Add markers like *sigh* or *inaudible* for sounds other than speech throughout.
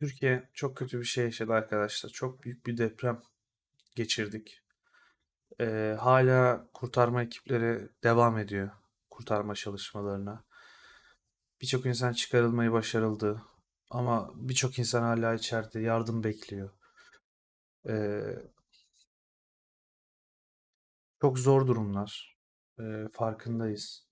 Türkiye çok kötü bir şey yaşadı arkadaşlar. Çok büyük bir deprem geçirdik. Ee, hala kurtarma ekipleri devam ediyor kurtarma çalışmalarına. Birçok insan çıkarılmayı başarıldı. Ama birçok insan hala içeride yardım bekliyor. Ee, çok zor durumlar. Ee, farkındayız.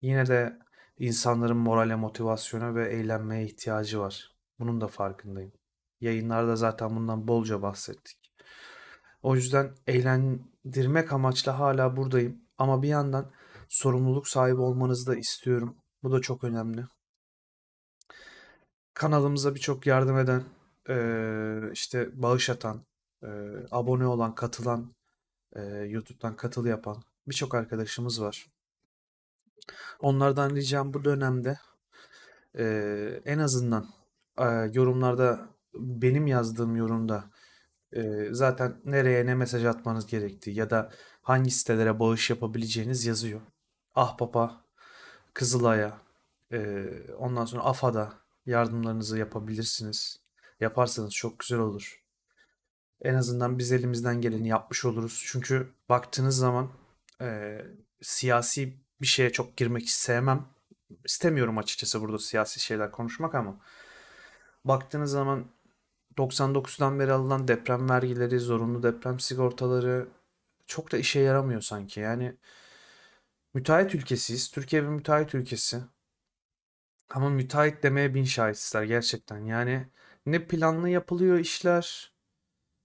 Yine de insanların morale, motivasyona ve eğlenmeye ihtiyacı var. Bunun da farkındayım. Yayınlarda zaten bundan bolca bahsettik. O yüzden eğlendirmek amaçlı hala buradayım ama bir yandan sorumluluk sahibi olmanızı da istiyorum. Bu da çok önemli. Kanalımıza birçok yardım eden, e, işte bağış atan, e, abone olan, katılan, e, YouTube'dan katıl yapan birçok arkadaşımız var. Onlardan ricam bu dönemde en azından yorumlarda benim yazdığım yorumda e, zaten nereye ne mesaj atmanız gerektiği ya da hangi sitelere bağış yapabileceğiniz yazıyor. Ah papa, Kızılay'a, e, ondan sonra AFA'da yardımlarınızı yapabilirsiniz. Yaparsanız çok güzel olur. En azından biz elimizden geleni yapmış oluruz. Çünkü baktığınız zaman e, siyasi bir şeye çok girmek sevmem. İstemiyorum açıkçası burada siyasi şeyler konuşmak ama baktığınız zaman 99'dan beri alınan deprem vergileri, zorunlu deprem sigortaları çok da işe yaramıyor sanki. Yani müteahhit ülkesiyiz. Türkiye bir müteahhit ülkesi. Ama müteahhit demeye bin şahitsizler gerçekten. Yani ne planlı yapılıyor işler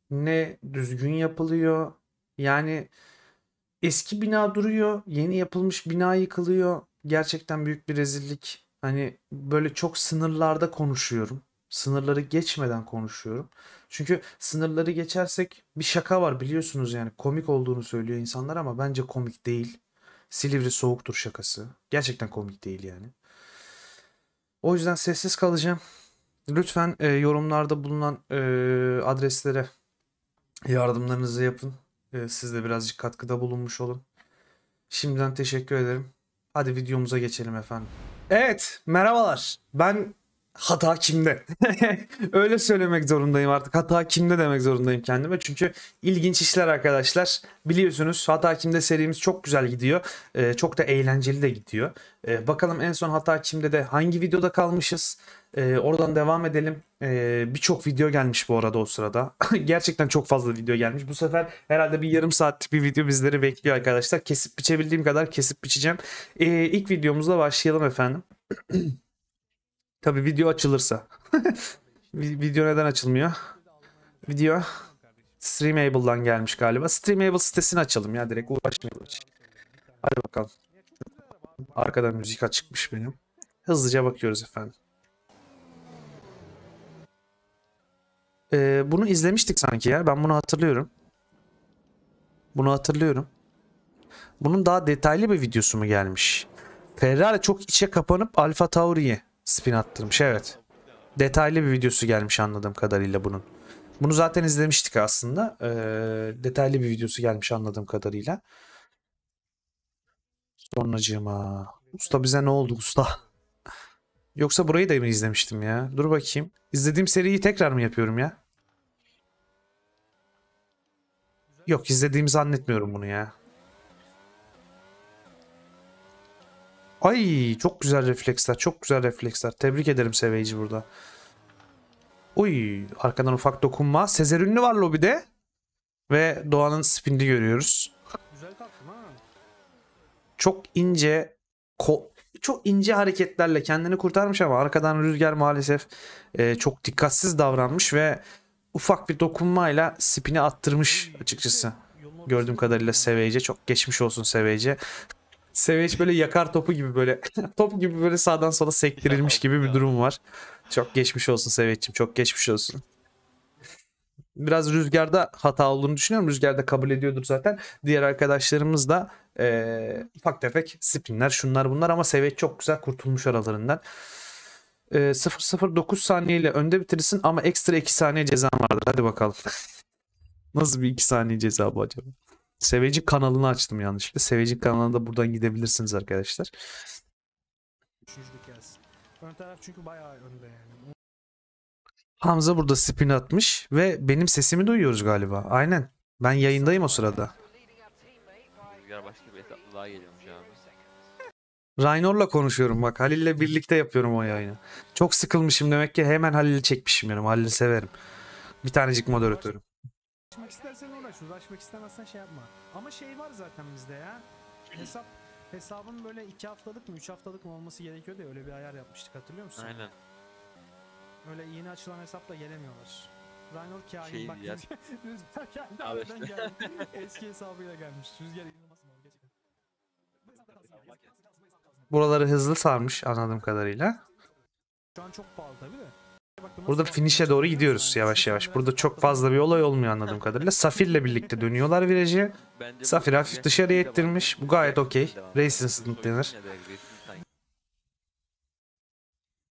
ne düzgün yapılıyor. Yani eski bina duruyor, yeni yapılmış bina yıkılıyor. Gerçekten büyük bir rezillik. Hani böyle çok sınırlarda konuşuyorum. Sınırları geçmeden konuşuyorum. Çünkü sınırları geçersek bir şaka var biliyorsunuz yani komik olduğunu söylüyor insanlar ama bence komik değil. Silivri soğuktur şakası. Gerçekten komik değil yani. O yüzden sessiz kalacağım. Lütfen e, yorumlarda bulunan e, adreslere yardımlarınızı yapın. E, siz de birazcık katkıda bulunmuş olun. Şimdiden teşekkür ederim. Hadi videomuza geçelim efendim. Evet, merhabalar. Ben hata kimde? *laughs* Öyle söylemek zorundayım artık. Hata kimde demek zorundayım kendime. Çünkü ilginç işler arkadaşlar. Biliyorsunuz hata kimde serimiz çok güzel gidiyor. Ee, çok da eğlenceli de gidiyor. Ee, bakalım en son hata kimde de hangi videoda kalmışız? Ee, oradan devam edelim. Ee, Birçok video gelmiş bu arada o sırada. *laughs* Gerçekten çok fazla video gelmiş. Bu sefer herhalde bir yarım saatlik bir video bizleri bekliyor arkadaşlar. Kesip biçebildiğim kadar kesip biçeceğim. Ee, ilk videomuzla başlayalım efendim. *clears throat* Tabi video açılırsa. *laughs* video neden açılmıyor? Video Streamable'dan gelmiş galiba. Streamable sitesini açalım ya direkt uğraşmayalım Hadi bakalım. Arkada müzik açıkmış benim. Hızlıca bakıyoruz efendim. Ee, bunu izlemiştik sanki ya. Ben bunu hatırlıyorum. Bunu hatırlıyorum. Bunun daha detaylı bir videosu mu gelmiş? Ferrari çok içe kapanıp Alfa Tauri'ye Spin attırmış evet. Detaylı bir videosu gelmiş anladığım kadarıyla bunun. Bunu zaten izlemiştik aslında. Ee, detaylı bir videosu gelmiş anladığım kadarıyla. Sonracığıma. Usta bize ne oldu usta? *laughs* Yoksa burayı da mı izlemiştim ya? Dur bakayım. İzlediğim seriyi tekrar mı yapıyorum ya? Yok izlediğimi zannetmiyorum bunu ya. Ay çok güzel refleksler. Çok güzel refleksler. Tebrik ederim Seveyci burada. Uy arkadan ufak dokunma. Sezer ünlü var lobide. Ve Doğan'ın spindi görüyoruz. Güzel kalktım ha. Çok ince çok ince hareketlerle kendini kurtarmış ama arkadan rüzgar maalesef e, çok dikkatsiz davranmış ve ufak bir dokunmayla spini attırmış açıkçası. Gördüğüm kadarıyla Seveyce çok geçmiş olsun Seveyce. Seveç böyle yakar topu gibi böyle *laughs* top gibi böyle sağdan sola sektirilmiş gibi bir durum var. Çok geçmiş olsun Seveç'im çok geçmiş olsun. Biraz rüzgarda hata olduğunu düşünüyorum. Rüzgarda kabul ediyordur zaten. Diğer arkadaşlarımız da e, ufak tefek spinler şunlar bunlar ama Seveç çok güzel kurtulmuş aralarından. E, 0-0-9 saniyeyle önde bitirsin ama ekstra 2 saniye cezan vardı. Hadi bakalım. *laughs* Nasıl bir 2 saniye ceza bu acaba? Seveci kanalını açtım yanlışlıkla. Seveci kanalına da buradan gidebilirsiniz arkadaşlar. Ön taraf çünkü bayağı önde yani. Hamza burada spin atmış ve benim sesimi duyuyoruz galiba. Aynen. Ben yayındayım o sırada. Raynor'la konuşuyorum bak. Halil'le birlikte yapıyorum o yayını. Çok sıkılmışım demek ki hemen Halil'i çekmişim yani. Halil'i severim. Bir tanecik moderatörüm. Uğraşmak istersen uğraş, uğraşmak istemezsen şey yapma. Ama şey var zaten bizde ya. Hesap hesabın böyle iki haftalık mı 3 haftalık mı olması gerekiyor diye öyle bir ayar yapmıştık hatırlıyor musun? Aynen. Öyle yeni açılan hesapla gelemiyorlar. Reinhold Kahin şey, bak ya. *laughs* Rüzgar kendi aradan geldi. Eski hesabıyla gelmiş. Rüzgar inanılmaz mı? Buraları hızlı sarmış anladığım kadarıyla. Şu an çok pahalı tabii de. Burada finish'e doğru gidiyoruz yavaş yavaş. Burada çok fazla bir olay olmuyor anladığım kadarıyla. Safir'le birlikte dönüyorlar virajı. Safir hafif dışarıya ettirmiş. Bu gayet şey okey. Racing incident denir.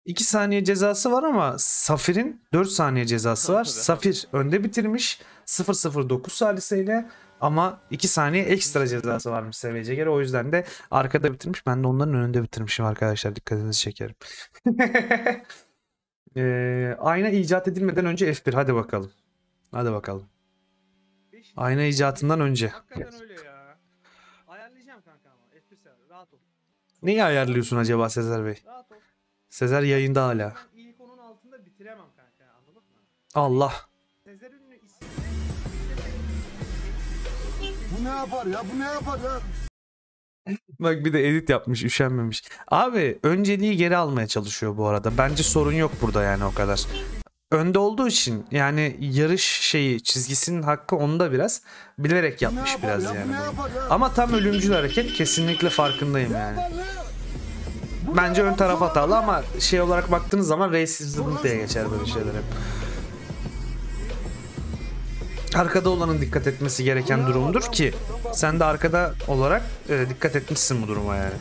2 saniye cezası var ama Safir'in 4 saniye cezası var. Safir önde bitirmiş 009 saliseyle ama 2 saniye ekstra cezası varmış seviyece geri O yüzden de arkada bitirmiş. Ben de onların önünde bitirmişim arkadaşlar. Dikkatinizi çekerim. *laughs* Ee, ayna icat edilmeden önce F1 hadi bakalım. Hadi bakalım. Ayna icatından önce. Hakikaten Neyi ayarlıyorsun acaba Sezer Bey? Rahat ol. Sezer yayında hala. Allah. Bu ne yapar ya? Bu ne yapar ya? Bak bir de edit yapmış üşenmemiş. Abi önceliği geri almaya çalışıyor bu arada. Bence sorun yok burada yani o kadar. Önde olduğu için yani yarış şeyi çizgisinin hakkı onda biraz bilerek yapmış biraz yani. Ama tam ölümcül hareket kesinlikle farkındayım yani. Bence ön taraf hatalı ama şey olarak baktığınız zaman racism diye geçer böyle şeyler hep arkada olanın dikkat etmesi gereken durumdur ki sen de arkada olarak e, dikkat etmişsin bu duruma yani. *laughs*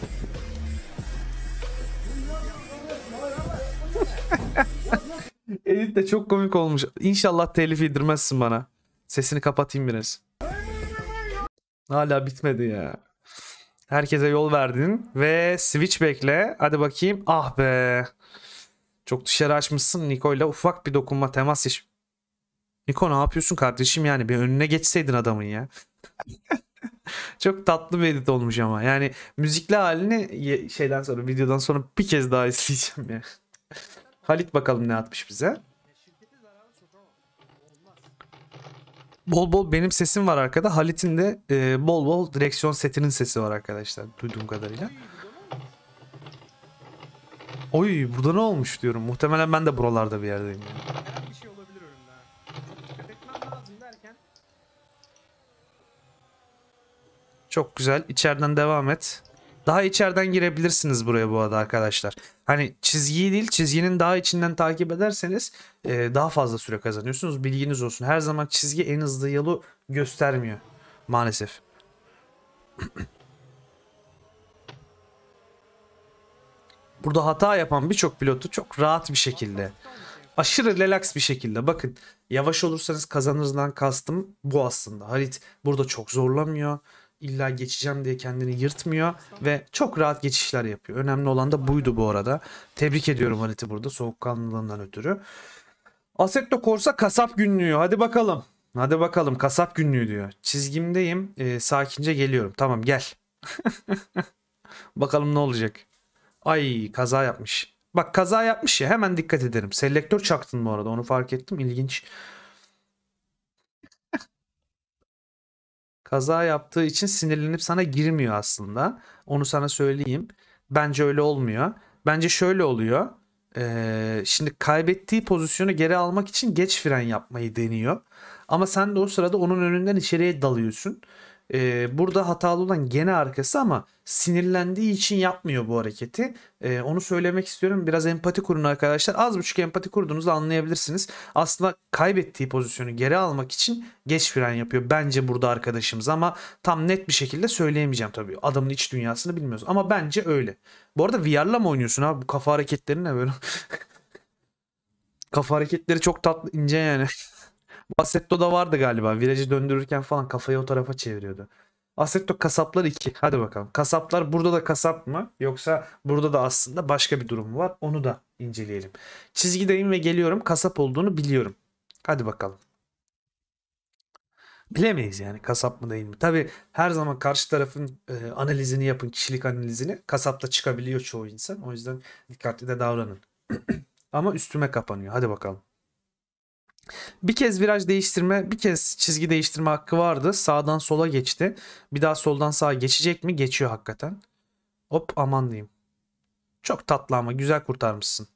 Edit de çok komik olmuş. İnşallah telif yedirmezsin bana. Sesini kapatayım biraz. Hala bitmedi ya. Herkese yol verdin ve switch bekle. Hadi bakayım. Ah be. Çok dışarı açmışsın Niko ile ufak bir dokunma temas iş. Niko ne yapıyorsun kardeşim yani bir önüne geçseydin adamın ya. *laughs* Çok tatlı bir edit olmuş ama. Yani müzikli halini şeyden sonra videodan sonra bir kez daha izleyeceğim ya. *laughs* Halit bakalım ne atmış bize. Bol bol benim sesim var arkada. Halit'in de e, bol bol direksiyon setinin sesi var arkadaşlar. Duyduğum kadarıyla. Oy burada ne olmuş diyorum. Muhtemelen ben de buralarda bir yerdeyim. Yani. Çok güzel. İçeriden devam et. Daha içeriden girebilirsiniz buraya bu arada arkadaşlar. Hani çizgiyi değil çizginin daha içinden takip ederseniz e, daha fazla süre kazanıyorsunuz. Bilginiz olsun. Her zaman çizgi en hızlı yolu göstermiyor. Maalesef. *clears throat* Burada hata yapan birçok pilotu çok rahat bir şekilde aşırı relax bir şekilde bakın yavaş olursanız kazanırızdan kastım bu aslında. Harit burada çok zorlamıyor illa geçeceğim diye kendini yırtmıyor ve çok rahat geçişler yapıyor. Önemli olan da buydu bu arada. Tebrik ediyorum Halit'i burada soğukkanlılığından ötürü. Assetto Corsa kasap günlüğü. Hadi bakalım. Hadi bakalım kasap günlüğü diyor. Çizgimdeyim. E, sakince geliyorum. Tamam gel. *laughs* bakalım ne olacak. Ay kaza yapmış. Bak kaza yapmış ya hemen dikkat ederim. Selektör çaktın bu arada onu fark ettim. İlginç. kaza yaptığı için sinirlenip sana girmiyor aslında. Onu sana söyleyeyim. Bence öyle olmuyor. Bence şöyle oluyor. Ee, şimdi kaybettiği pozisyonu geri almak için geç fren yapmayı deniyor. Ama sen de o sırada onun önünden içeriye dalıyorsun. E, burada hatalı olan gene arkası ama sinirlendiği için yapmıyor bu hareketi. E, onu söylemek istiyorum. Biraz empati kurun arkadaşlar. Az buçuk empati kurduğunuzu anlayabilirsiniz. Aslında kaybettiği pozisyonu geri almak için geç fren yapıyor. Bence burada arkadaşımız ama tam net bir şekilde söyleyemeyeceğim tabii. Adamın iç dünyasını bilmiyoruz. Ama bence öyle. Bu arada VR'la mı oynuyorsun abi? Bu kafa hareketleri ne böyle? *laughs* kafa hareketleri çok tatlı ince yani. *laughs* Assetto da vardı galiba. Virajı döndürürken falan kafayı o tarafa çeviriyordu. Assetto kasaplar 2. Hadi bakalım. Kasaplar burada da kasap mı? Yoksa burada da aslında başka bir durum var. Onu da inceleyelim. Çizgideyim ve geliyorum. Kasap olduğunu biliyorum. Hadi bakalım. Bilemeyiz yani kasap mı değil mi? Tabi her zaman karşı tarafın e, analizini yapın, kişilik analizini. Kasapta çıkabiliyor çoğu insan. O yüzden dikkatli de davranın. *clears throat* Ama üstüme kapanıyor. Hadi bakalım. Bir kez viraj değiştirme, bir kez çizgi değiştirme hakkı vardı. Sağdan sola geçti. Bir daha soldan sağa geçecek mi? Geçiyor hakikaten. Hop aman diyeyim. Çok tatlı ama güzel kurtarmışsın.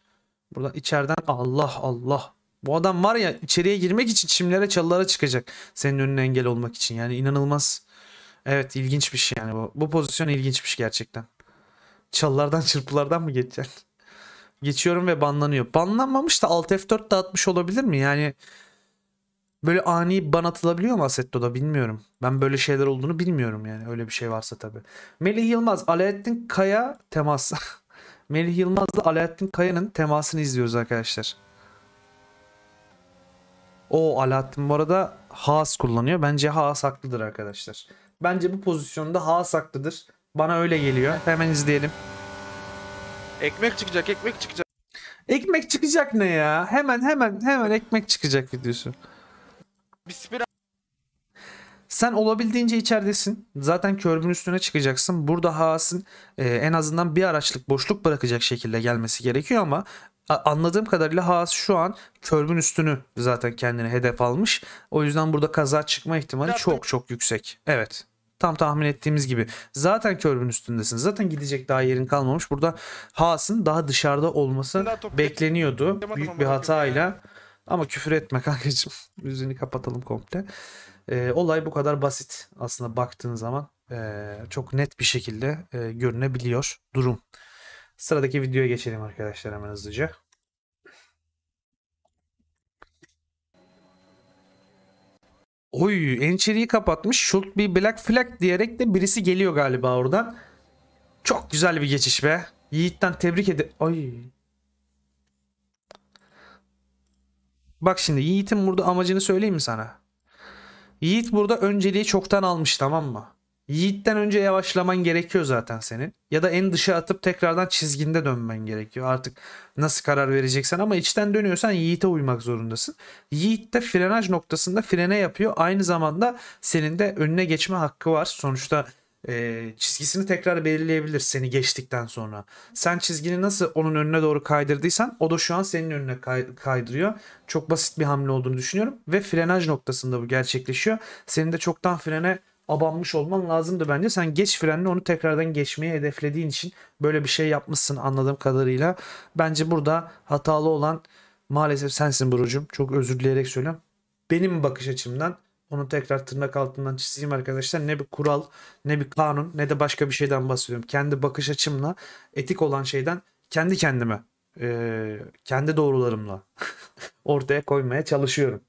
Buradan içeriden Allah Allah. Bu adam var ya içeriye girmek için çimlere çalılara çıkacak. Senin önüne engel olmak için. Yani inanılmaz. Evet ilginç bir şey yani bu. Bu pozisyon ilginçmiş gerçekten. Çalılardan çırpılardan mı geçeceksin? Geçiyorum ve banlanıyor. Banlanmamış da Alt F4 dağıtmış olabilir mi? Yani böyle ani ban atılabiliyor mu Assetto'da bilmiyorum. Ben böyle şeyler olduğunu bilmiyorum yani. Öyle bir şey varsa tabii. Melih Yılmaz, Alaaddin Kaya temas. *laughs* Melih Yılmaz'la Alaaddin Kaya'nın temasını izliyoruz arkadaşlar. O Alaaddin bu arada Haas kullanıyor. Bence Haas haklıdır arkadaşlar. Bence bu pozisyonda Haas haklıdır. Bana öyle geliyor. Hemen izleyelim. Ekmek çıkacak, ekmek çıkacak. Ekmek çıkacak ne ya? Hemen hemen hemen ekmek çıkacak videosu. Bismillah. Sen olabildiğince içeridesin. Zaten körbün üstüne çıkacaksın. Burada Haas'ın e, en azından bir araçlık boşluk bırakacak şekilde gelmesi gerekiyor ama anladığım kadarıyla Haas şu an körbün üstünü zaten kendine hedef almış. O yüzden burada kaza çıkma ihtimali çok çok yüksek. Evet. Tam tahmin ettiğimiz gibi. Zaten körbün üstündesin. Zaten gidecek daha yerin kalmamış. Burada Haas'ın daha dışarıda olması bekleniyordu. Büyük bir hatayla. Ama küfür etme *laughs* kankacığım. Müziğini kapatalım komple. Ee, olay bu kadar basit. Aslında baktığın zaman e, çok net bir şekilde e, görünebiliyor durum. Sıradaki videoya geçelim arkadaşlar hemen hızlıca. Oy Encheri'yi kapatmış. Should bir black flag diyerek de birisi geliyor galiba oradan. Çok güzel bir geçiş be. Yiğit'ten tebrik ede. Oy. Bak şimdi Yiğit'in burada amacını söyleyeyim mi sana? Yiğit burada önceliği çoktan almış tamam mı? Yiğitten önce yavaşlaman gerekiyor zaten senin. Ya da en dışa atıp tekrardan çizginde dönmen gerekiyor. Artık nasıl karar vereceksen ama içten dönüyorsan Yiğit'e uymak zorundasın. Yiğit de frenaj noktasında frene yapıyor. Aynı zamanda senin de önüne geçme hakkı var. Sonuçta e, çizgisini tekrar belirleyebilir seni geçtikten sonra. Sen çizgini nasıl onun önüne doğru kaydırdıysan o da şu an senin önüne kay- kaydırıyor. Çok basit bir hamle olduğunu düşünüyorum ve frenaj noktasında bu gerçekleşiyor. Senin de çoktan frene abanmış olman lazımdı bence. Sen geç frenle onu tekrardan geçmeye hedeflediğin için böyle bir şey yapmışsın anladığım kadarıyla. Bence burada hatalı olan maalesef sensin Burucum. Çok özür dileyerek söylüyorum. Benim bakış açımdan onu tekrar tırnak altından çizeyim arkadaşlar. Ne bir kural, ne bir kanun, ne de başka bir şeyden bahsediyorum. Kendi bakış açımla etik olan şeyden kendi kendime, e, kendi doğrularımla *laughs* ortaya koymaya çalışıyorum.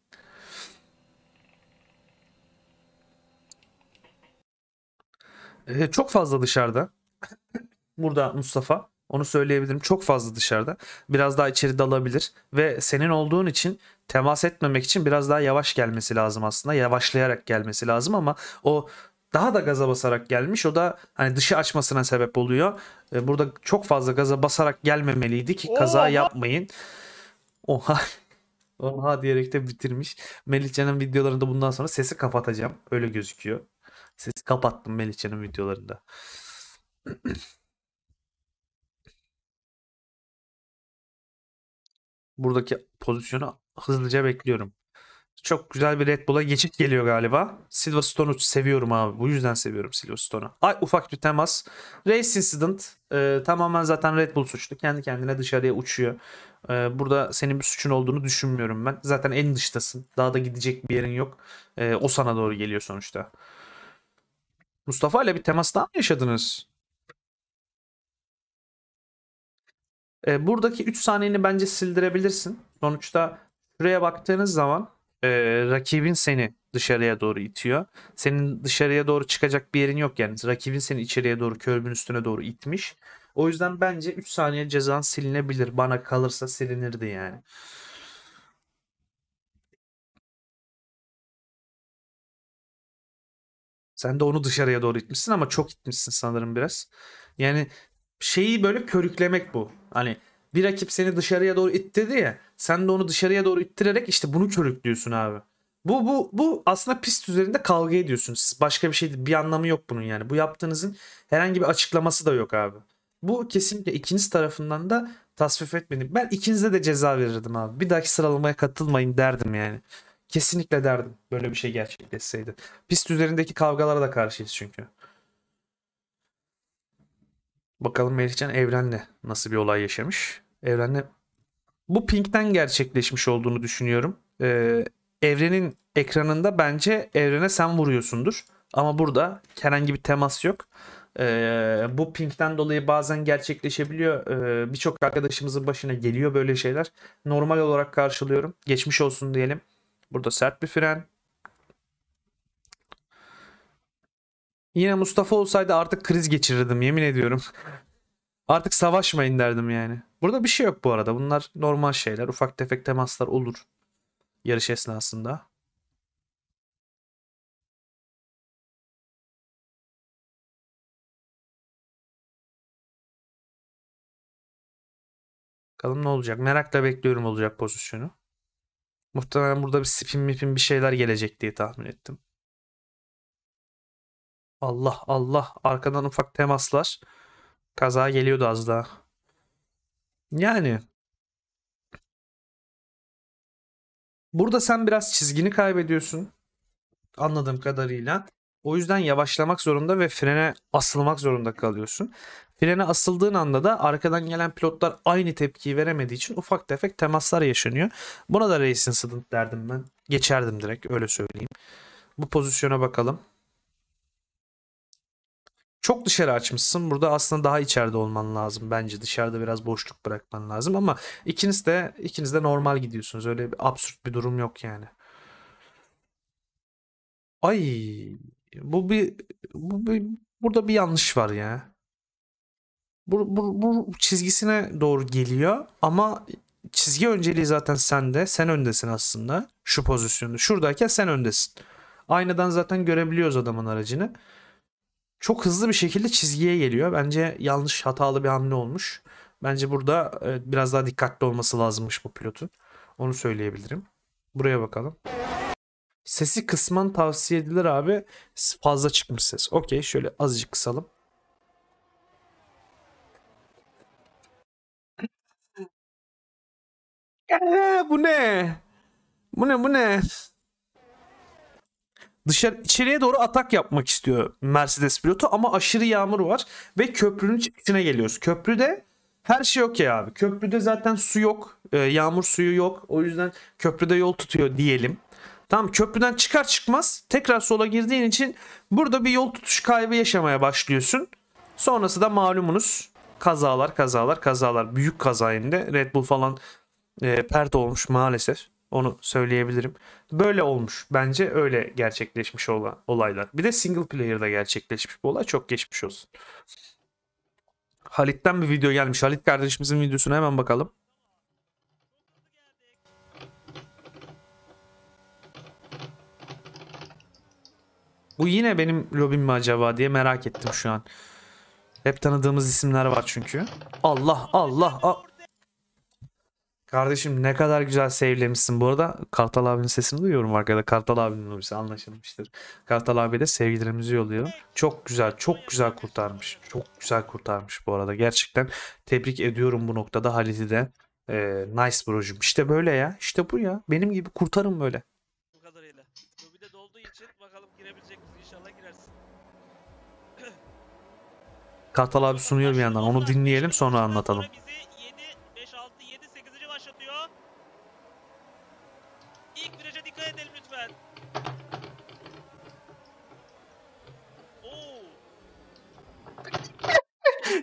e, çok fazla dışarıda. Burada Mustafa onu söyleyebilirim. Çok fazla dışarıda. Biraz daha içeri dalabilir ve senin olduğun için temas etmemek için biraz daha yavaş gelmesi lazım aslında. Yavaşlayarak gelmesi lazım ama o daha da gaza basarak gelmiş. O da hani dışı açmasına sebep oluyor. Ee, burada çok fazla gaza basarak gelmemeliydi ki kaza yapmayın. Oha. Oha diyerek de bitirmiş. Melih Can'ın videolarında bundan sonra sesi kapatacağım. Öyle gözüküyor. Siz kapattım Melihcan'ın videolarında. Buradaki pozisyonu hızlıca bekliyorum. Çok güzel bir Red Bull'a geçit geliyor galiba. Silverstone'u seviyorum abi. Bu yüzden seviyorum Silverstone'u. Ay ufak bir temas. Race incident. Ee, tamamen zaten Red Bull suçlu. Kendi kendine dışarıya uçuyor. Ee, burada senin bir suçun olduğunu düşünmüyorum ben. Zaten en dıştasın. Daha da gidecek bir yerin yok. Ee, o sana doğru geliyor sonuçta. Mustafa ile bir temastan mı yaşadınız? E, buradaki 3 saniyeni bence sildirebilirsin. Sonuçta şuraya baktığınız zaman e, rakibin seni dışarıya doğru itiyor. Senin dışarıya doğru çıkacak bir yerin yok yani. Rakibin seni içeriye doğru, körbün üstüne doğru itmiş. O yüzden bence 3 saniye cezan silinebilir. Bana kalırsa silinirdi yani. Sen de onu dışarıya doğru itmişsin ama çok itmişsin sanırım biraz. Yani şeyi böyle körüklemek bu. Hani bir rakip seni dışarıya doğru ittirdi ya. Sen de onu dışarıya doğru ittirerek işte bunu körüklüyorsun abi. Bu bu bu aslında pist üzerinde kavga ediyorsun. Siz başka bir şey bir anlamı yok bunun yani. Bu yaptığınızın herhangi bir açıklaması da yok abi. Bu kesinlikle ikiniz tarafından da tasvip etmedim. Ben ikinize de ceza verirdim abi. Bir dahaki sıralamaya katılmayın derdim yani. Kesinlikle derdim böyle bir şey gerçekleşseydi. Pist üzerindeki kavgalara da karşıyız çünkü. Bakalım Melihcan Evren'le nasıl bir olay yaşamış. Evren'le bu Pink'ten gerçekleşmiş olduğunu düşünüyorum. Ee, evrenin ekranında bence Evren'e sen vuruyorsundur. Ama burada herhangi bir temas yok. Ee, bu Pink'ten dolayı bazen gerçekleşebiliyor. Ee, Birçok arkadaşımızın başına geliyor böyle şeyler. Normal olarak karşılıyorum. Geçmiş olsun diyelim. Burada sert bir fren. Yine Mustafa olsaydı artık kriz geçirirdim yemin ediyorum. *laughs* artık savaşmayın derdim yani. Burada bir şey yok bu arada. Bunlar normal şeyler. Ufak tefek temaslar olur. Yarış esnasında. Bakalım ne olacak. Merakla bekliyorum olacak pozisyonu. Muhtemelen burada bir spin mipin bir şeyler gelecek diye tahmin ettim. Allah Allah arkadan ufak temaslar. Kaza geliyordu az daha. Yani burada sen biraz çizgini kaybediyorsun anladığım kadarıyla. O yüzden yavaşlamak zorunda ve frene asılmak zorunda kalıyorsun. Frene asıldığın anda da arkadan gelen pilotlar aynı tepkiyi veremediği için ufak tefek temaslar yaşanıyor. Buna da race incident derdim ben. Geçerdim direkt öyle söyleyeyim. Bu pozisyona bakalım. Çok dışarı açmışsın. Burada aslında daha içeride olman lazım bence. Dışarıda biraz boşluk bırakman lazım ama ikiniz de ikiniz de normal gidiyorsunuz. Öyle bir absürt bir durum yok yani. Ay bu bir, bu bir burada bir yanlış var ya. Bu, bu, bu çizgisine doğru geliyor ama çizgi önceliği zaten sende. Sen öndesin aslında şu pozisyonda. Şuradayken sen öndesin. Aynadan zaten görebiliyoruz adamın aracını. Çok hızlı bir şekilde çizgiye geliyor. Bence yanlış hatalı bir hamle olmuş. Bence burada biraz daha dikkatli olması lazımmış bu pilotun. Onu söyleyebilirim. Buraya bakalım. Sesi kısman tavsiye edilir abi. Fazla çıkmış ses. Okey şöyle azıcık kısalım. Ee, bu ne? Bu ne bu ne? Dışarı içeriye doğru atak yapmak istiyor Mercedes pilotu ama aşırı yağmur var ve köprünün içine geliyoruz. Köprüde her şey okey abi. Köprüde zaten su yok. E, yağmur suyu yok. O yüzden köprüde yol tutuyor diyelim. Tamam köprüden çıkar çıkmaz tekrar sola girdiğin için burada bir yol tutuş kaybı yaşamaya başlıyorsun. Sonrası da malumunuz kazalar kazalar kazalar. Büyük kaza hem Red Bull falan e, pert olmuş maalesef. Onu söyleyebilirim. Böyle olmuş. Bence öyle gerçekleşmiş olan olaylar. Bir de single player'da gerçekleşmiş bu olay. Çok geçmiş olsun. Halit'ten bir video gelmiş. Halit kardeşimizin videosuna hemen bakalım. Bu yine benim lobim mi acaba diye merak ettim şu an. Hep tanıdığımız isimler var çünkü. Allah Allah. A Kardeşim ne kadar güzel sevlemişsin. Bu arada Kartal abinin sesini duyuyorum arkada. Kartal abinin lobisi anlaşılmıştır. Kartal abi de sevgilerimizi yolluyor. Çok güzel, çok güzel kurtarmış. Çok güzel kurtarmış bu arada. Gerçekten tebrik ediyorum bu noktada Halit'i de. Ee, nice brocum. İşte böyle ya. İşte bu ya. Benim gibi kurtarın böyle. Kartal abi sunuyor bir yandan. Onu dinleyelim sonra anlatalım.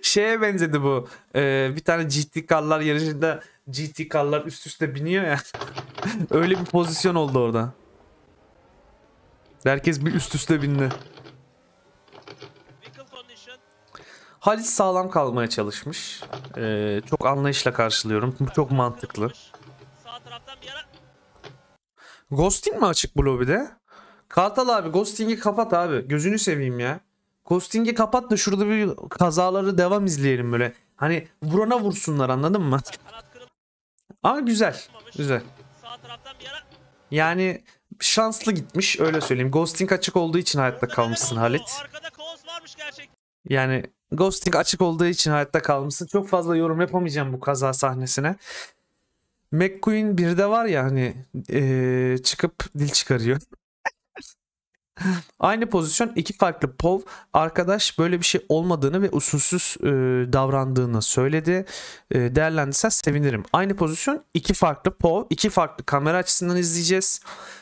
Şeye benzedi bu. Ee, bir tane GT karlar yarışında GT karlar üst üste biniyor ya. *laughs* Öyle bir pozisyon oldu orada. Herkes bir üst üste bindi. Halis sağlam kalmaya çalışmış. Ee, çok anlayışla karşılıyorum. Bu çok mantıklı. Ghosting mi açık bu lobide? Kartal abi Ghosting'i kapat abi. Gözünü seveyim ya. Ghosting'i kapat da şurada bir kazaları devam izleyelim böyle. Hani vurana vursunlar anladın mı? Ama güzel. Güzel. Yani şanslı gitmiş öyle söyleyeyim. Ghosting açık olduğu için hayatta kalmışsın Halit. Yani Ghosting açık olduğu için hayatta kalmışsın. Çok fazla yorum yapamayacağım bu kaza sahnesine. McQueen bir de var ya hani ee, çıkıp dil çıkarıyor. Aynı pozisyon iki farklı pov arkadaş böyle bir şey olmadığını ve usulsüz e, davrandığını söyledi. E, değerlendirsen sevinirim. Aynı pozisyon iki farklı pov, iki farklı kamera açısından izleyeceğiz.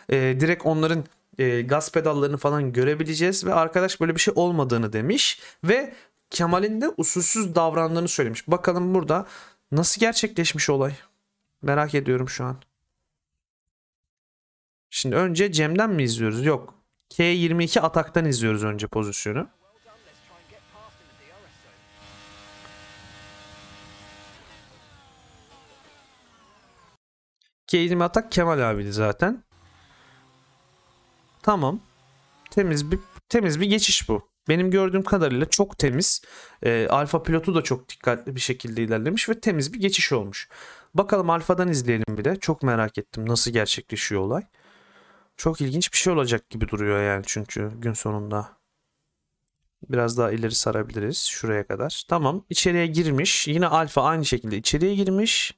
E, direkt onların e, gaz pedallarını falan görebileceğiz ve arkadaş böyle bir şey olmadığını demiş ve Kemal'in de usulsüz davrandığını söylemiş. Bakalım burada nasıl gerçekleşmiş olay? Merak ediyorum şu an. Şimdi önce Cem'den mi izliyoruz? Yok. K22 ataktan izliyoruz önce pozisyonu. K20 atak Kemal abiydi zaten. Tamam. Temiz bir temiz bir geçiş bu benim gördüğüm kadarıyla çok temiz. E, alfa pilotu da çok dikkatli bir şekilde ilerlemiş ve temiz bir geçiş olmuş. Bakalım alfadan izleyelim bir de. Çok merak ettim nasıl gerçekleşiyor olay. Çok ilginç bir şey olacak gibi duruyor yani çünkü gün sonunda. Biraz daha ileri sarabiliriz şuraya kadar. Tamam içeriye girmiş. Yine alfa aynı şekilde içeriye girmiş.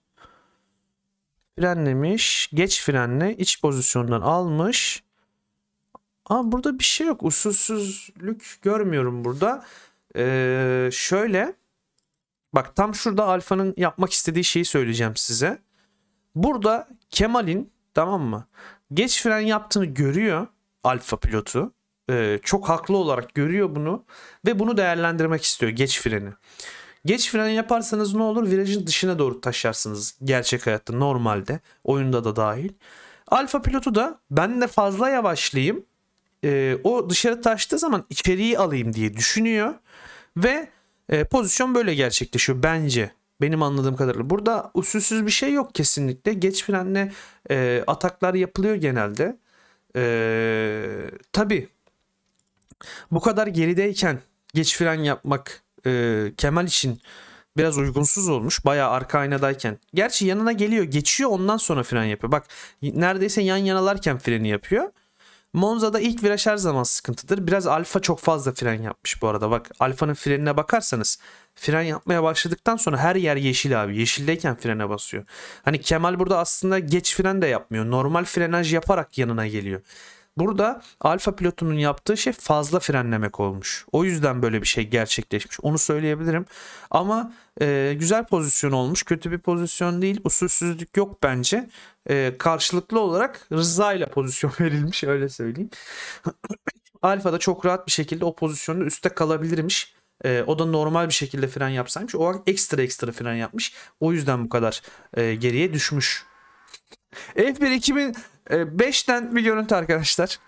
Frenlemiş. Geç frenle iç pozisyondan almış. Ama burada bir şey yok. Usulsüzlük görmüyorum burada. Ee, şöyle. Bak tam şurada Alfa'nın yapmak istediği şeyi söyleyeceğim size. Burada Kemal'in tamam mı? Geç fren yaptığını görüyor Alfa pilotu. Ee, çok haklı olarak görüyor bunu. Ve bunu değerlendirmek istiyor geç freni. Geç freni yaparsanız ne olur? Virajın dışına doğru taşarsınız. Gerçek hayatta normalde. Oyunda da dahil. Alfa pilotu da ben de fazla yavaşlayayım e, o dışarı taştığı zaman içeriği alayım diye düşünüyor ve e, pozisyon böyle gerçekleşiyor bence. Benim anladığım kadarıyla. Burada usulsüz bir şey yok kesinlikle. Geç frenle e, ataklar yapılıyor genelde. E, tabii bu kadar gerideyken geç fren yapmak e, Kemal için biraz uygunsuz olmuş. bayağı arka aynadayken. Gerçi yanına geliyor geçiyor ondan sonra fren yapıyor. Bak neredeyse yan yanalarken freni yapıyor. Monza'da ilk viraj her zaman sıkıntıdır. Biraz Alfa çok fazla fren yapmış bu arada. Bak Alfa'nın frenine bakarsanız fren yapmaya başladıktan sonra her yer yeşil abi. Yeşildeyken frene basıyor. Hani Kemal burada aslında geç fren de yapmıyor. Normal frenaj yaparak yanına geliyor. Burada alfa pilotunun yaptığı şey fazla frenlemek olmuş. O yüzden böyle bir şey gerçekleşmiş. Onu söyleyebilirim. Ama e, güzel pozisyon olmuş. Kötü bir pozisyon değil. Usulsüzlük yok bence. E, karşılıklı olarak rızayla pozisyon *laughs* verilmiş öyle söyleyeyim. *clears throat* alfa da çok rahat bir şekilde o pozisyonun üstte kalabilirmiş. E, o da normal bir şekilde fren yapsaymış. O ekstra ekstra fren yapmış. O yüzden bu kadar e, geriye düşmüş. F1 2000 5'ten e, bir görüntü arkadaşlar.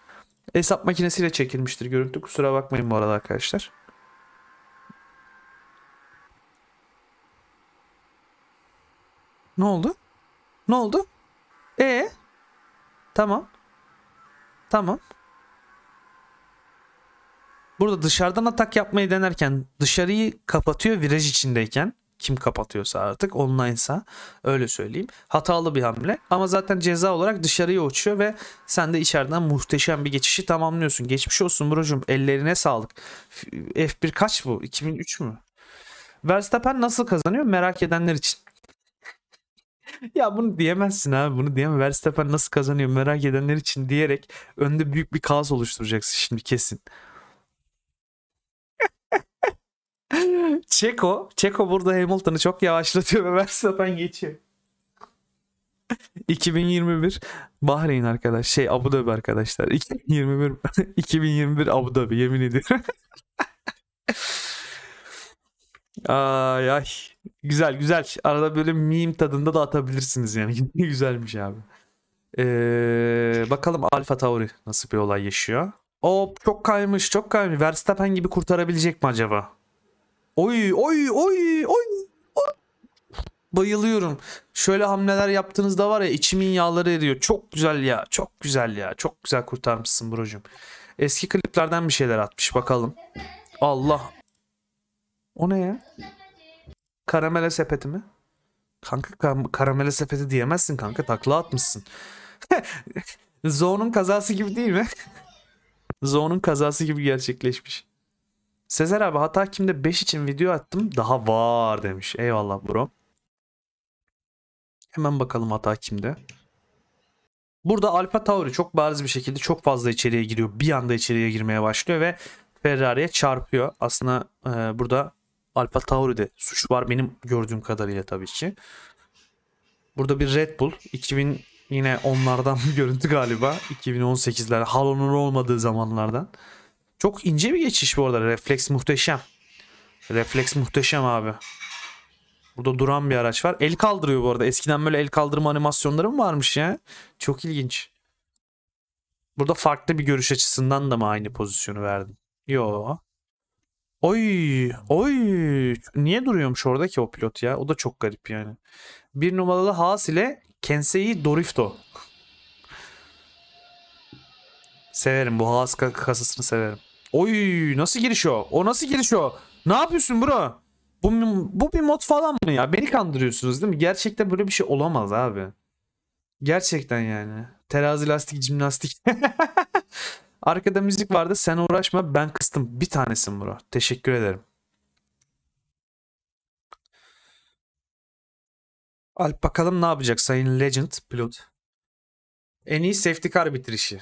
Hesap makinesiyle çekilmiştir görüntü. Kusura bakmayın bu arada arkadaşlar. Ne oldu? Ne oldu? E ee? Tamam. Tamam. Burada dışarıdan atak yapmayı denerken dışarıyı kapatıyor viraj içindeyken kim kapatıyorsa artık online'sa öyle söyleyeyim. Hatalı bir hamle ama zaten ceza olarak dışarıya uçuyor ve sen de içeriden muhteşem bir geçişi tamamlıyorsun. Geçmiş olsun brocum ellerine sağlık. F1 kaç bu? 2003 mü? Verstappen nasıl kazanıyor merak edenler için. *laughs* ya bunu diyemezsin abi bunu diyemem. Verstappen nasıl kazanıyor merak edenler için diyerek önde büyük bir kaos oluşturacaksın şimdi kesin. Çeko, Çeko burada Hamilton'ı çok yavaşlatıyor ve Verstappen geçiyor. 2021 Bahreyn arkadaş şey Abu Dhabi arkadaşlar 2021 2021 *laughs* Abu Dhabi yemin ediyorum. *laughs* ay ay güzel güzel arada böyle meme tadında da atabilirsiniz yani *laughs* Ne güzelmiş abi. Ee, bakalım Alfa Tauri nasıl bir olay yaşıyor. O çok kaymış çok kaymış Verstappen gibi kurtarabilecek mi acaba? Oy oy oy oy. oy. Bayılıyorum. Şöyle hamleler yaptığınızda var ya içimin yağları eriyor. Çok güzel ya. Çok güzel ya. Çok güzel kurtarmışsın brocum. Eski kliplerden bir şeyler atmış bakalım. Allah. O ne ya? Karamele sepeti mi? Kanka kar karamele sepeti diyemezsin kanka takla atmışsın. *laughs* Zoe'nun kazası gibi değil mi? *laughs* Zoe'nun kazası gibi gerçekleşmiş. Sezer abi hata kimde 5 için video attım. Daha var demiş. Eyvallah bro. Hemen bakalım hata kimde. Burada Alfa Tauri çok bariz bir şekilde çok fazla içeriye giriyor. Bir anda içeriye girmeye başlıyor ve Ferrari'ye çarpıyor. Aslında e, burada Alfa Tauri'de suç var benim gördüğüm kadarıyla tabii ki. Burada bir Red Bull 2000 yine onlardan bir görüntü galiba. 2018'ler Halo'nun olmadığı zamanlardan. Çok ince bir geçiş bu arada. Refleks muhteşem. Refleks muhteşem abi. Burada duran bir araç var. El kaldırıyor bu arada. Eskiden böyle el kaldırma animasyonları mı varmış ya? Çok ilginç. Burada farklı bir görüş açısından da mı aynı pozisyonu verdim? Yo. Oy, oy. Niye duruyormuş orada ki o pilot ya? O da çok garip yani. Bir numaralı Haas ile Kensei Dorifto. Severim bu Haas kasasını severim. Oy nasıl giriş o? O nasıl giriş o? Ne yapıyorsun bro? Bu, bu bir mod falan mı ya? Beni kandırıyorsunuz değil mi? Gerçekten böyle bir şey olamaz abi. Gerçekten yani. Terazi lastik jimnastik. *laughs* Arkada müzik vardı. Sen uğraşma ben kıstım. Bir tanesin bro. Teşekkür ederim. Alp bakalım ne yapacak Sayın Legend pilot. En iyi safety car bitirişi.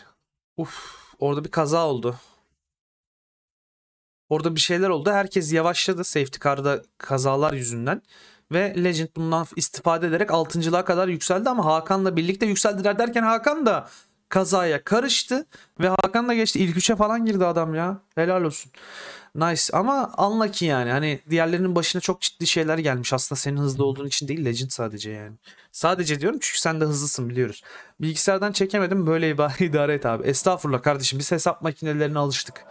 Uf orada bir kaza oldu. Orada bir şeyler oldu. Herkes yavaşladı safety car'da kazalar yüzünden. Ve Legend bundan istifade ederek 6.lığa kadar yükseldi ama Hakan'la birlikte yükseldiler derken Hakan da kazaya karıştı ve Hakan da geçti. İlk üçe falan girdi adam ya. Helal olsun. Nice ama anla ki yani. Hani diğerlerinin başına çok ciddi şeyler gelmiş. Aslında senin hızlı olduğun için değil Legend sadece yani. Sadece diyorum çünkü sen de hızlısın biliyoruz. Bilgisayardan çekemedim böyle *laughs* idare et abi. Estağfurullah kardeşim biz hesap makinelerine alıştık.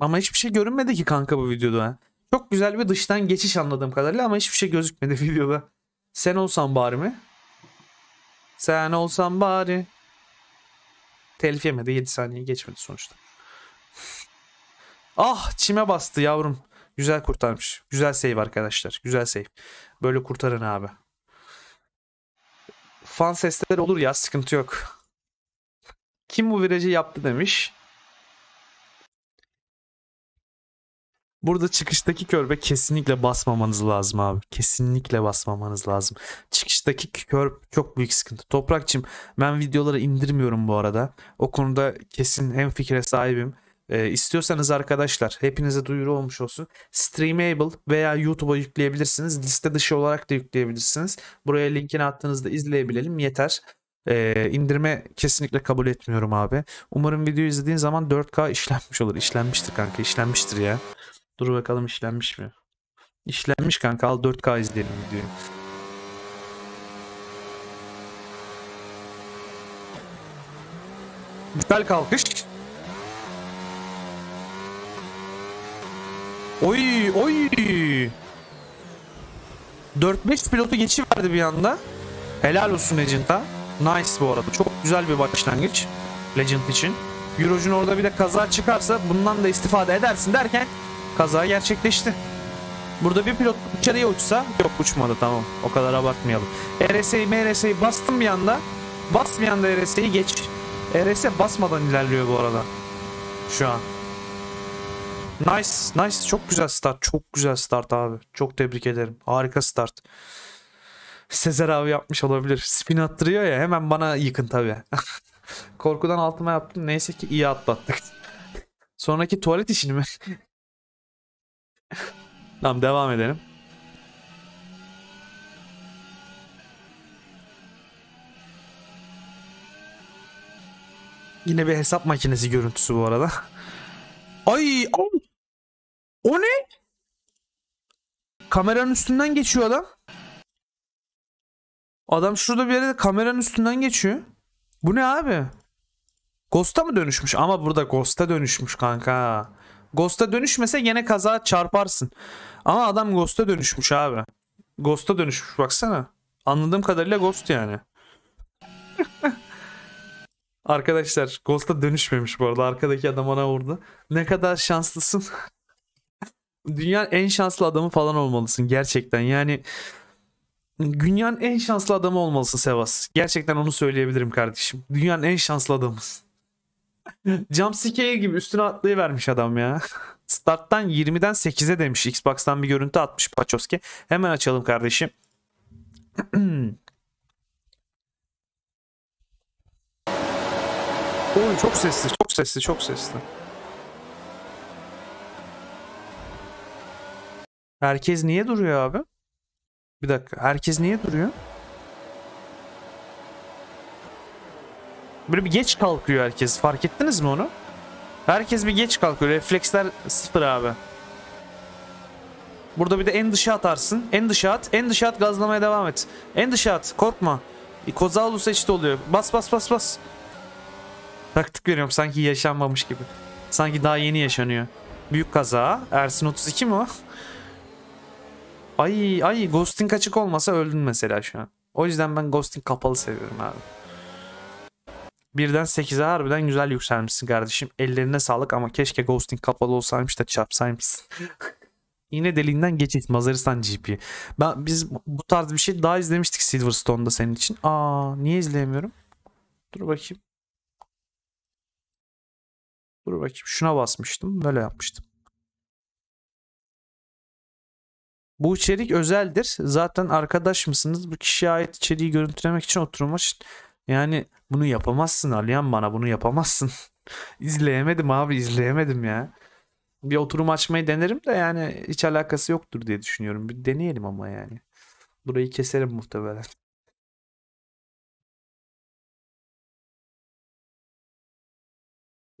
Ama hiçbir şey görünmedi ki kanka bu videoda. Çok güzel bir dıştan geçiş anladığım kadarıyla ama hiçbir şey gözükmedi *laughs* videoda. Sen olsan bari mi? Sen olsan bari. Telif yemedi 7 saniye geçmedi sonuçta. *laughs* ah çime bastı yavrum. Güzel kurtarmış. Güzel save arkadaşlar. Güzel save. Böyle kurtarın abi. Fan sesleri olur ya sıkıntı yok. Kim bu virajı yaptı demiş. Burada çıkıştaki körbe kesinlikle basmamanız lazım abi. Kesinlikle basmamanız lazım. Çıkıştaki körp çok büyük sıkıntı. Toprakçım ben videoları indirmiyorum bu arada. O konuda kesin hem fikre sahibim. Ee, istiyorsanız arkadaşlar hepinize duyuru olmuş olsun. Streamable veya YouTube'a yükleyebilirsiniz. Liste dışı olarak da yükleyebilirsiniz. Buraya linkini attığınızda izleyebilelim yeter. Ee, indirme kesinlikle kabul etmiyorum abi. Umarım videoyu izlediğin zaman 4K işlenmiş olur. İşlenmiştir kanka işlenmiştir ya. Dur bakalım işlenmiş mi? İşlenmiş kanka al 4K izleyelim videoyu. Güzel kalkış. Oy oy. 4-5 pilotu geçi verdi bir anda. Helal olsun Legend'a. Nice bu arada. Çok güzel bir başlangıç Legend için. Eurocun orada bir de kaza çıkarsa bundan da istifade edersin derken Kaza gerçekleşti. Burada bir pilot dışarıya uçsa yok uçmadı tamam o kadar abartmayalım. E RS'yi MRS'yi bastım bir anda bas da anda e RS'yi geç. E RS basmadan ilerliyor bu arada. Şu an. Nice nice çok güzel start çok güzel start abi çok tebrik ederim harika start. Sezer abi yapmış olabilir. Spin attırıyor ya hemen bana yıkın tabi. *laughs* Korkudan altıma yaptım. Neyse ki iyi atlattık. *laughs* Sonraki tuvalet işini mi? Tamam devam edelim. Yine bir hesap makinesi görüntüsü bu arada. *laughs* Ay, ay. O ne? Kameranın üstünden geçiyor adam. Adam şurada bir yerde kameranın üstünden geçiyor. Bu ne abi? Ghost'a mı dönüşmüş? Ama burada Ghost'a dönüşmüş kanka. Ghost'a dönüşmese gene kaza çarparsın. Ama adam Ghost'a dönüşmüş abi. Ghost'a dönüşmüş baksana. Anladığım kadarıyla Ghost yani. *laughs* Arkadaşlar Ghost'a dönüşmemiş bu arada. Arkadaki adam ona vurdu. Ne kadar şanslısın. *laughs* Dünyanın en şanslı adamı falan olmalısın gerçekten. Yani dünyanın en şanslı adamı olmalısın Sevas. Gerçekten onu söyleyebilirim kardeşim. Dünyanın en şanslı adamısın. Jump scare gibi üstüne atlayıvermiş adam ya. Starttan 20'den 8'e demiş. Xbox'tan bir görüntü atmış Paçoski. Hemen açalım kardeşim. *clears throat* Oy çok sesli, çok sesli, çok sesli. Herkes niye duruyor abi? Bir dakika. Herkes niye duruyor? Böyle bir geç kalkıyor herkes. Fark ettiniz mi onu? Herkes bir geç kalkıyor. Refleksler sıfır abi. Burada bir de en dışa atarsın. En dışa at. En dışa at gazlamaya devam et. En dışa at. Korkma. E, Kozalu seçti oluyor. Bas bas bas bas. Taktik veriyorum sanki yaşanmamış gibi. Sanki daha yeni yaşanıyor. Büyük kaza. Ersin 32 mi o? Ay ay ghosting açık olmasa öldün mesela şu an. O yüzden ben ghosting kapalı seviyorum abi. Birden 8'e harbiden güzel yükselmişsin kardeşim. Ellerine sağlık ama keşke ghosting kapalı olsaymış da çarpsaymışsın. *laughs* Yine deliğinden geçit Mazaristan GP. Ben, biz bu tarz bir şey daha izlemiştik Silverstone'da senin için. Aa niye izleyemiyorum? Dur bakayım. Dur bakayım. Şuna basmıştım. Böyle yapmıştım. Bu içerik özeldir. Zaten arkadaş mısınız? Bu kişiye ait içeriği görüntülemek için oturmuş. Yani bunu yapamazsın Aliyan bana bunu yapamazsın. *laughs* izleyemedim abi izleyemedim ya. Bir oturum açmayı denerim de yani hiç alakası yoktur diye düşünüyorum. Bir deneyelim ama yani. Burayı keserim muhtemelen.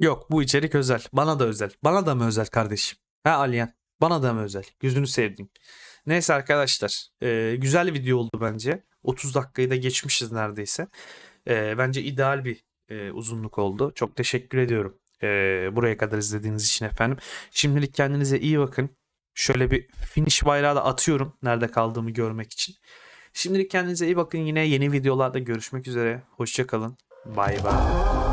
Yok bu içerik özel. Bana da özel. Bana da mı özel kardeşim? Ha Aliyan? Bana da mı özel? yüzünü sevdim Neyse arkadaşlar. E, güzel video oldu bence. 30 dakikayı da geçmişiz neredeyse. E, bence ideal bir e, uzunluk oldu. Çok teşekkür ediyorum e, buraya kadar izlediğiniz için efendim. Şimdilik kendinize iyi bakın. Şöyle bir finish bayrağı da atıyorum nerede kaldığımı görmek için. Şimdilik kendinize iyi bakın. Yine yeni videolarda görüşmek üzere. Hoşçakalın. Bay bay.